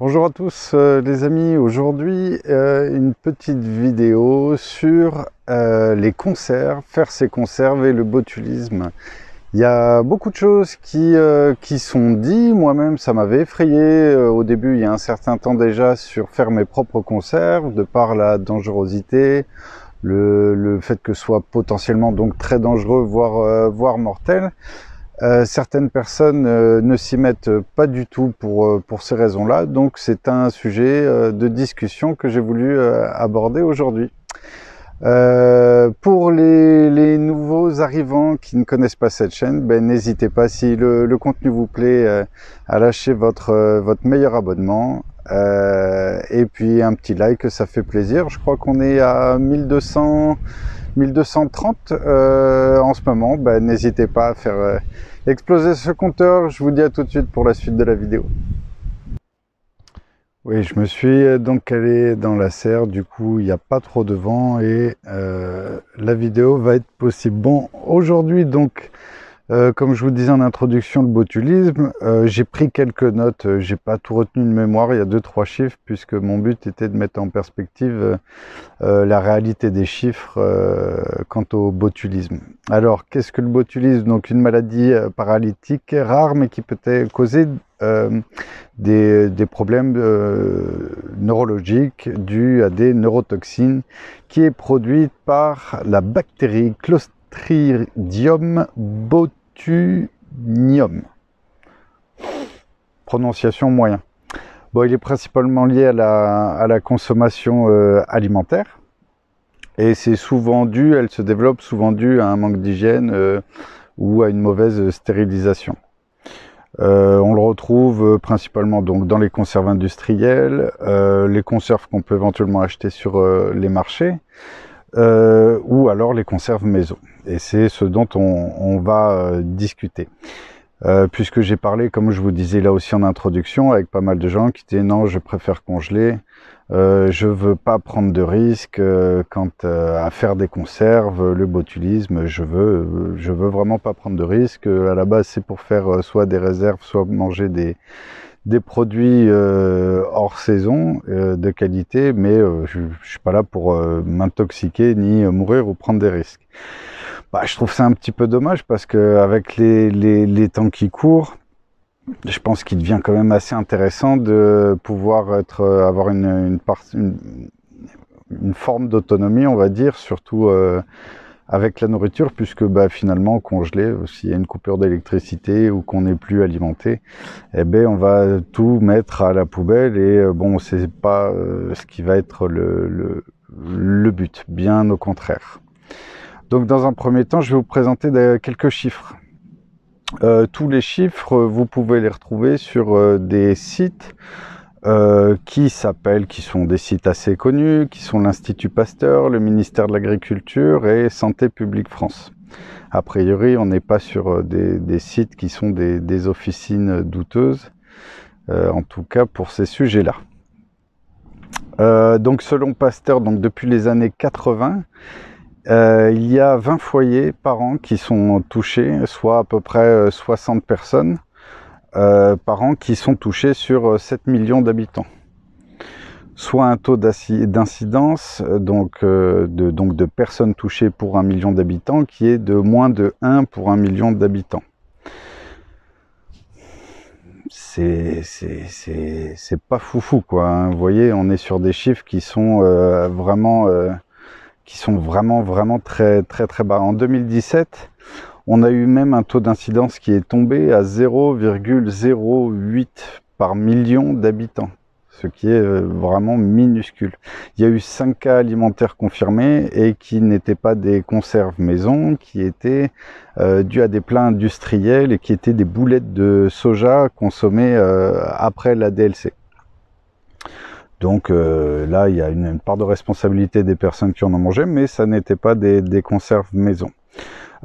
Bonjour à tous euh, les amis, aujourd'hui euh, une petite vidéo sur euh, les conserves, faire ses conserves et le botulisme. Il y a beaucoup de choses qui, qui sont dites, moi-même ça m'avait effrayé au début il y a un certain temps déjà sur faire mes propres conserves de par la dangerosité, le, le fait que ce soit potentiellement donc très dangereux voire, voire mortel. Euh, certaines personnes euh, ne s'y mettent pas du tout pour, euh, pour ces raisons-là, donc c'est un sujet de discussion que j'ai voulu aborder aujourd'hui. Euh, pour les, nouveaux arrivants qui ne connaissent pas cette chaîne, ben n'hésitez pas, si le, contenu vous plaît, euh, à lâcher votre, euh, votre meilleur abonnement. et puis un petit like, ça fait plaisir. Je crois qu'on est à 1200, 1230 en ce moment. Ben, n'hésitez pas à faire exploser ce compteur. Je vous dis à tout de suite pour la suite de la vidéo. Oui, je me suis euh, donc allé dans la serre, du coup il n'y a pas trop de vent et euh, la vidéo va être possible. Bon, aujourd'hui donc, euh, comme je vous disais en introduction, le botulisme, j'ai pris quelques notes, j'ai pas tout retenu de mémoire, il y a deux trois chiffres puisque mon but était de mettre en perspective la réalité des chiffres quant au botulisme. Alors, qu'est-ce que le botulisme Donc une maladie paralytique rare mais qui peut être causer euh, des, problèmes euh, neurologiques dus à des neurotoxines qui est produite par la bactérie Clostridium botunium. Prononciation moyen. Bon, il est principalement lié à la, consommation euh, alimentaire. Et c'est souvent dû, elle se développe souvent dû à un manque d'hygiène ou à une mauvaise stérilisation. Euh, on le retrouve euh, principalement donc dans les conserves industrielles, euh, les conserves qu'on peut éventuellement acheter sur les marchés, ou alors les conserves maison. Et c'est ce dont on, va discuter. puisque j'ai parlé, comme je vous disais là aussi en introduction, avec pas mal de gens qui disaient non, je préfère congeler, euh, je veux pas prendre de risques euh, quant euh, à faire des conserves, le botulisme, je veux, euh, je veux vraiment pas prendre de risques. à la base, c'est pour faire soit des réserves, soit manger des, des produits hors saison de qualité, mais je, je, suis pas là pour m'intoxiquer ni mourir ou prendre des risques. Bah, je trouve ça un petit peu dommage parce que avec les, les temps qui courent, je pense qu'il devient quand même assez intéressant de pouvoir euh, avoir une, forme d'autonomie, on va dire, surtout euh, avec la nourriture, puisque bah, finalement, congelé, s'il y a une coupure d'électricité ou qu'on n'est plus alimenté, eh ben on va tout mettre à la poubelle et euh, bon, on pas ce qui va être le but, bien au contraire. Donc dans un premier temps, je vais vous présenter quelques chiffres. Euh, tous les chiffres, vous pouvez les retrouver sur euh, des sites euh, qui s'appellent, qui sont des sites assez connus, qui sont l'Institut Pasteur, le ministère de l'Agriculture et Santé publique France. A priori, on n'est pas sur des, sites qui sont des, officines douteuses, en tout cas pour ces sujets-là. donc selon Pasteur, donc depuis les années 80, euh, il y a 20 foyers par an qui sont touchés, soit à peu près 60 euh, personnes euh, par an qui sont touchées sur 7 millions d'habitants. Soit un taux d'incidence, donc, de, personnes touchées pour un million d'habitants, qui est de moins de 1 pour un million d'habitants. C'est pas foufou, quoi. Hein. Vous voyez, on est sur des chiffres qui sont vraiment qui sont vraiment, vraiment très, très, très bas. En 2017, on a eu même un taux d'incidence qui est tombé à 0,08 par million d'habitants, ce qui est euh, vraiment minuscule. Il y a eu 5 cas alimentaires confirmés et qui n'étaient pas des conserves maison, qui étaient euh, dus à des plats industriels et qui étaient des boulettes de soja consommées euh, après la DLC. Donc euh, là, il y a une, part de responsabilité des personnes qui en ont mangé, mais ça n'était pas des, conserves maison.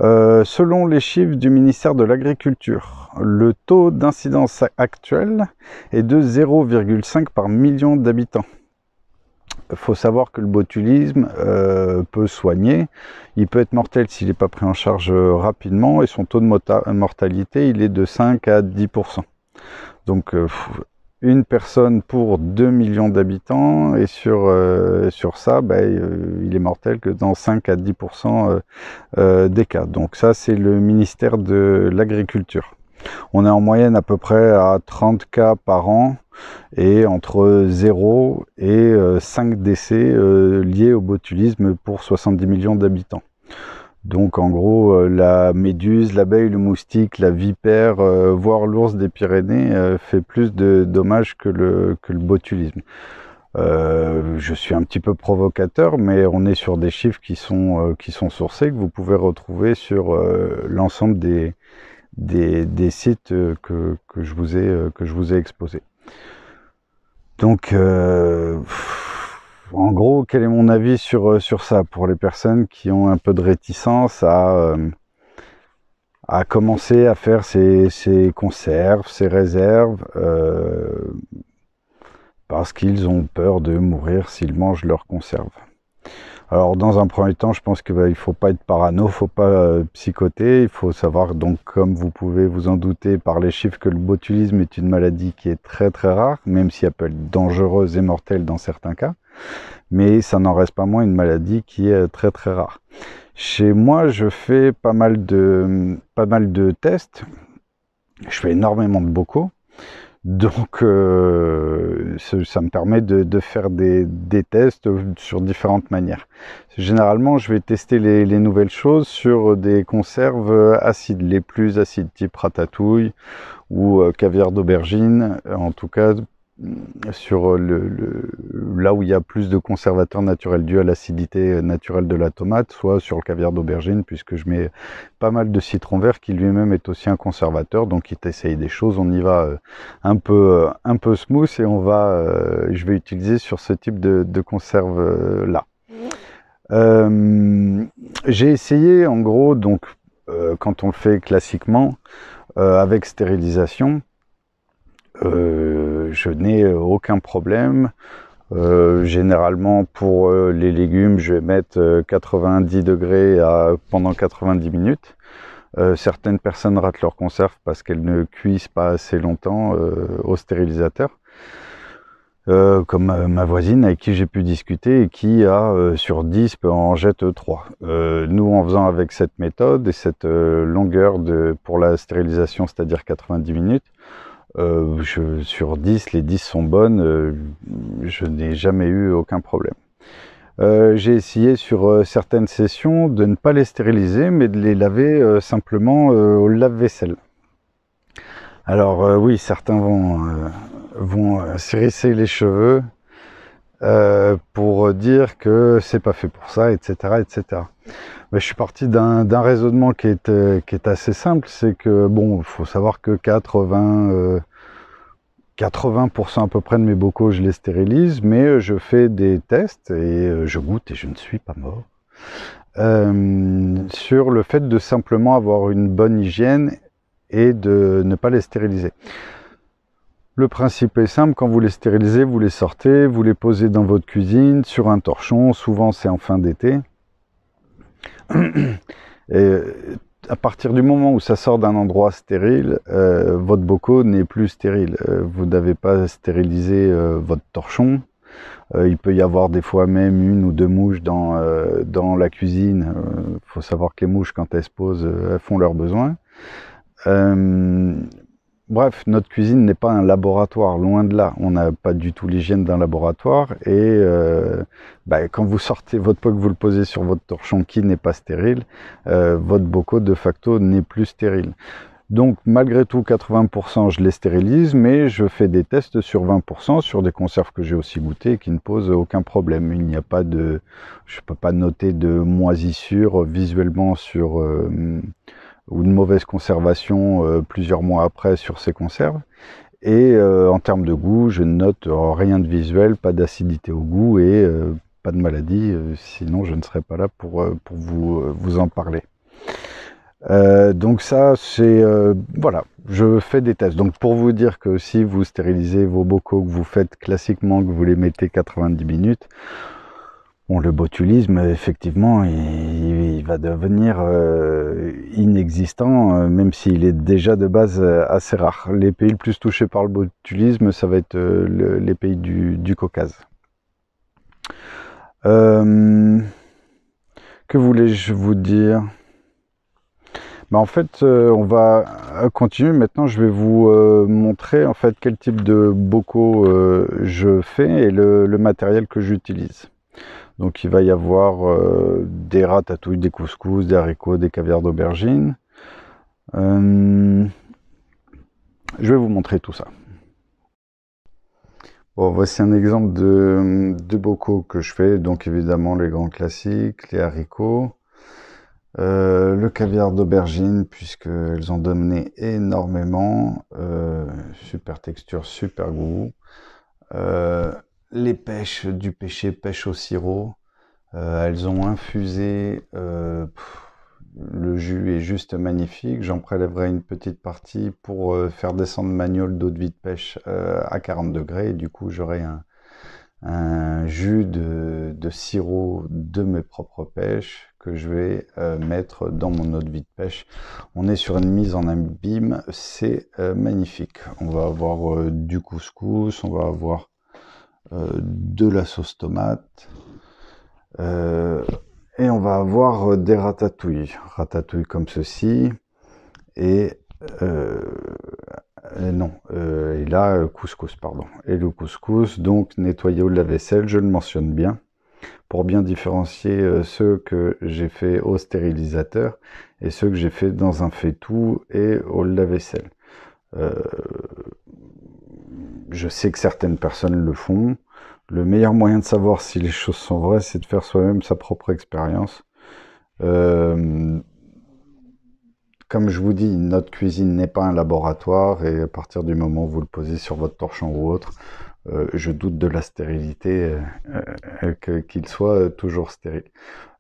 Euh, selon les chiffres du ministère de l'Agriculture, le taux d'incidence actuel est de 0,5 par million d'habitants. Il faut savoir que le botulisme euh, peut soigner, il peut être mortel s'il n'est pas pris en charge rapidement et son taux de mortalité il est de 5 à 10%. Donc une personne pour 2 millions d'habitants et sur, euh, sur ça, bah, euh, il est mortel que dans 5 à 10% euh, des cas. Donc ça, c'est le ministère de l'Agriculture. On est en moyenne à peu près à 30 cas par an et entre 0 et 5 décès liés au botulisme pour 70 millions d'habitants. Donc en gros, euh, la méduse, l'abeille, le moustique, la vipère, euh, voire l'ours des Pyrénées euh, fait plus de dommages que le, que botulisme. je suis un petit peu provocateur, mais on est sur des chiffres qui sont, qui sont sourcés, que vous pouvez retrouver sur l'ensemble des, des, sites que, je vous ai, que je vous ai exposés. Donc en gros, quel est mon avis sur, euh, sur ça pour les personnes qui ont un peu de réticence à, euh, commencer à faire ces conserves, ces réserves, euh, parce qu'ils ont peur de mourir s'ils mangent leurs conserves alors dans un premier temps, je pense qu'il bah, ne faut pas être parano, faut pas euh, psychoter, il faut savoir donc comme vous pouvez vous en douter par les chiffres que le botulisme est une maladie qui est très très rare, même si elle peut être dangereuse et mortelle dans certains cas, mais ça n'en reste pas moins une maladie qui est euh, très très rare. Chez moi, je fais pas mal de, mm, pas mal de tests, je fais énormément de bocaux, donc euh, ça me permet de, faire des, tests euh, sur différentes manières. Généralement, je vais tester les, nouvelles choses sur des conserves euh, acides, les plus acides, type ratatouille ou euh, caviar d'aubergine, en tout cas sur euh, le, là où il y a plus de conservateurs naturels dû à l'acidité euh, naturelle de la tomate, soit sur le caviar d'aubergine, puisque je mets pas mal de citron vert qui lui-même est aussi un conservateur, donc il t'essaye des choses, on y va euh, un peu, un peu smooth et on va, je vais utiliser sur ce type de, conserve là. J'ai essayé en gros, donc quand on le fait classiquement, avec stérilisation, euh, je n'ai euh, aucun problème. Euh, généralement pour les légumes, je vais mettre 90 degrés pendant 90 minutes. certaines personnes ratent leur conserve parce qu'elles ne cuisent pas assez longtemps au stérilisateur. comme ma, voisine avec qui j'ai pu discuter et qui a sur 10 en jette 3. nous, en faisant avec cette méthode et cette longueur pour la stérilisation, c'est-à-dire 90 minutes, euh, sur 10, les 10 sont bonnes, euh, je n'ai jamais eu aucun problème. Euh, j'ai essayé sur certaines sessions de ne pas les stériliser, mais de les laver simplement au lave-vaisselle. Alors oui, certains vont, vont les cheveux euh, pour dire que c'est pas fait pour ça, etc., etc. je suis parti d'un raisonnement euh, qui est, assez simple, c'est que bon, faut savoir que 80 euh, à peu près de mes bocaux, je les stérilise, mais je fais des tests et je goûte et je ne suis pas mort. sur le fait de simplement avoir une bonne hygiène et de ne pas les stériliser. Le principe est simple, quand vous les stérilisez, vous les sortez, vous les posez dans votre cuisine, sur un torchon, souvent c'est en fin d'été. Et euh, à partir du moment où ça sort d'un endroit stérile, euh, votre bocaux n'est plus stérile. Euh, vous n'avez pas stérilisé votre torchon. il peut y avoir des fois même une ou deux mouches dans, dans la cuisine. Il faut savoir que les mouches, quand elles se posent, elles font leurs besoins. Bref, notre cuisine n'est pas un laboratoire, loin de là. On n'a pas du tout l'hygiène d'un laboratoire. Et euh, bah, quand vous sortez votre pot, que vous le posez sur votre torchon qui n'est pas stérile, euh, votre bocaux de facto n'est plus stérile. Donc malgré tout, 80% je les stérilise, mais je fais des tests sur 20% sur des conserves que j'ai aussi goûtées et qui ne posent aucun problème. Il n'y a pas de, je peux pas noter de moisissure visuellement sur euh, ou une mauvaise conservation euh, plusieurs mois après sur ces conserves. Et euh, en termes de goût, je ne note euh, rien de visuel, pas d'acidité au goût et pas de maladie, sinon je ne serais pas là pour, vous, vous en parler. donc ça, c'est voilà, je fais des tests. Donc pour vous dire que si vous stérilisez vos bocaux que vous faites classiquement, que vous les mettez 90 minutes, Bon, le botulisme, effectivement, il, va devenir euh, inexistant, euh, même s'il est déjà de base euh, assez rare. Les pays les plus touchés par le botulisme, ça va être les pays du, Caucase. que voulais-je vous dire ben, En fait, on va continuer. Maintenant, je vais vous montrer en fait quel type de bocaux je fais et le matériel que j'utilise. Donc il va y avoir euh, des ratatouilles, des couscous, des haricots, des caviar d'aubergine. Euh, je vais vous montrer tout ça. Bon, voici un exemple de, bocaux que je fais. Donc évidemment les grands classiques, les haricots, euh, le caviar d'aubergine puisqu'elles ont donné énormément. super texture, super goût les pêches du péché, pêche au sirop, euh, elles ont infusé, euh, le jus est juste magnifique, j'en prélèverai une petite partie pour euh, faire descendre Magnol d'eau de vie de pêche à 40 degrés, du coup j'aurai un, jus de, sirop de mes propres pêches que je vais mettre dans mon eau de vie de pêche. On est sur une mise en abîme, c'est magnifique. On va avoir du couscous, on va avoir euh, de la sauce tomate. Euh, et on va avoir euh, des ratatouilles, ratatouilles comme ceci. Et non, il a là, couscous, pardon. Et le couscous, donc nettoyé au lave-vaisselle, je le mentionne bien, pour bien différencier ceux que j'ai fait au stérilisateur et ceux que j'ai fait dans un faitout et au lave-vaisselle je sais que certaines personnes le font. Le meilleur moyen de savoir si les choses sont vraies, c'est de faire soi-même sa propre expérience. Euh, comme je vous dis, notre cuisine n'est pas un laboratoire et à partir du moment où vous le posez sur votre torchon ou autre, euh, je doute de la stérilité, euh, euh, qu'il soit toujours stérile.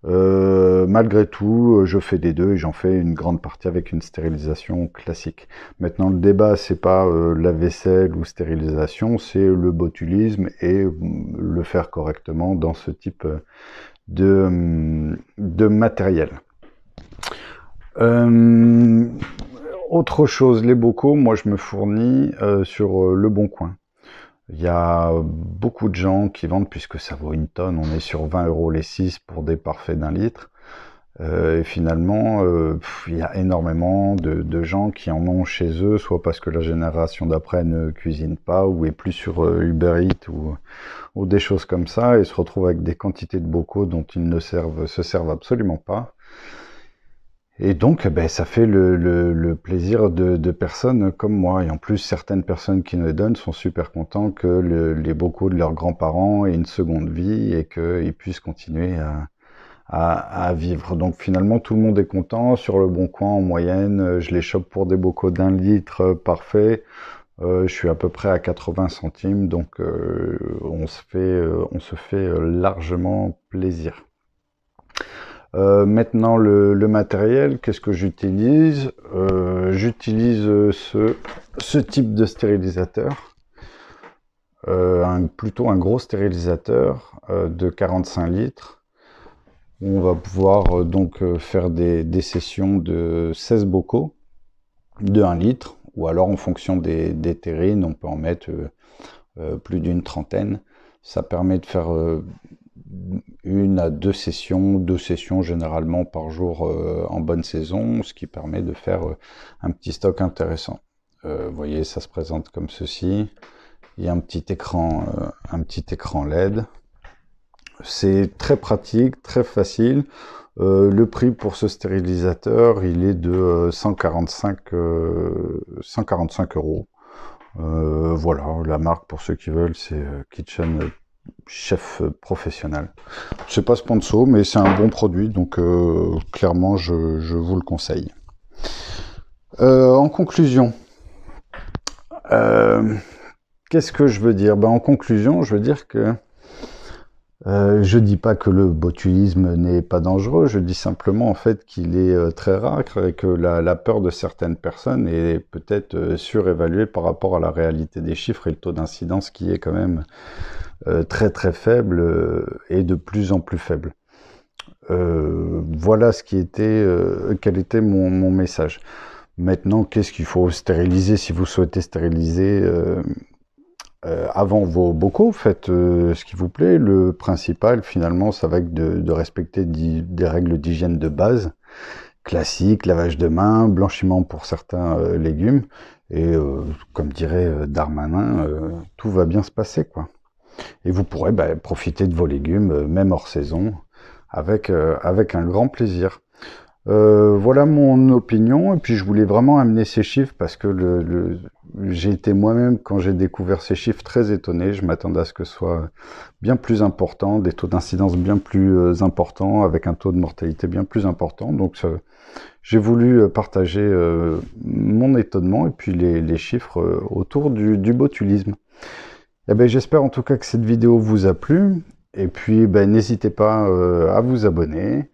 malgré tout, je fais des deux et j'en fais une grande partie avec une stérilisation classique. Maintenant, le débat, c'est pas la vaisselle ou stérilisation, c'est le botulisme et mm, le faire correctement dans ce type de, mm, de matériel. autre chose, les bocaux, moi je me fournis sur Le Bon Coin. Il y a beaucoup de gens qui vendent, puisque ça vaut une tonne, on est sur 20 euros les 6 pour des parfaits d'un litre. Euh, et finalement, euh, il y a énormément de, gens qui en ont chez eux, soit parce que la génération d'après ne cuisine pas ou est plus sur euh, Uber Eats ou, ou, des choses comme ça, et se retrouvent avec des quantités de bocaux dont ils ne servent, se servent absolument pas. Et donc, eh ben, ça fait le, plaisir de, personnes comme moi. Et en plus, certaines personnes qui nous les donnent sont super contents que les bocaux de leurs grands-parents aient une seconde vie et qu'ils puissent continuer à, vivre. Donc finalement, tout le monde est content. Sur le bon coin, en moyenne, je les chope pour des bocaux d'un litre parfait. Euh, je suis à peu près à 80 centimes, donc euh, on, se fait, euh, on se fait largement plaisir. Euh, maintenant, le, matériel, qu'est-ce que j'utilise euh, J'utilise euh, ce, type de stérilisateur, plutôt un gros stérilisateur de 45 litres. On va pouvoir donc faire des, sessions de 16 bocaux de 1 litre, ou alors en fonction des, des terrines, on peut en mettre plus d'une trentaine. Ça permet de faire une à deux sessions, deux sessions généralement par jour euh, en bonne saison, ce qui permet de faire euh, un petit stock intéressant. Euh, vous voyez, ça se présente comme ceci. Il y a un petit écran, un petit écran LED. C'est très pratique, très facile. le prix pour ce stérilisateur, il est de 145, 145 euros. voilà, la marque pour ceux qui veulent, c'est Kitchen chef professionnel. C'est pas sponsor, mais c'est un bon produit, donc euh, clairement, je, vous le conseille. Euh, en conclusion, euh, qu'est-ce que je veux dire ben, En conclusion, je veux dire que je dis pas que le botulisme n'est pas dangereux, je dis simplement en fait qu'il est très rare et que la, la, peur de certaines personnes est peut-être surévaluée par rapport à la réalité des chiffres et le taux d'incidence qui est quand même euh, très très faible euh, et de plus en plus faible. Euh, voilà ce qui était, quel était mon, message. Maintenant, qu'est-ce qu'il faut stériliser si vous souhaitez stériliser avant vos bocaux Faites ce qui vous plaît. Le principal, finalement, ça va être de, respecter des règles d'hygiène de base classique, lavage de mains, blanchiment pour certains légumes. Et comme dirait Darmanin, tout va bien se passer, quoi. Et vous pourrez bah, profiter de vos légumes, euh, même hors saison, avec, euh, avec un grand plaisir. Euh, voilà mon opinion, et puis je voulais vraiment amener ces chiffres parce que j'ai été moi-même, quand j'ai découvert ces chiffres, très étonné. Je m'attendais à ce que ce soit bien plus important, des taux d'incidence bien plus importants, avec un taux de mortalité bien plus important. Donc j'ai voulu partager mon étonnement et puis les, chiffres autour du botulisme. Eh ben, J'espère en tout cas que cette vidéo vous a plu. Et puis, ben, n'hésitez pas euh, à vous abonner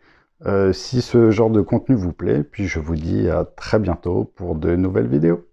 euh, si ce genre de contenu vous plaît. Puis je vous dis à très bientôt pour de nouvelles vidéos.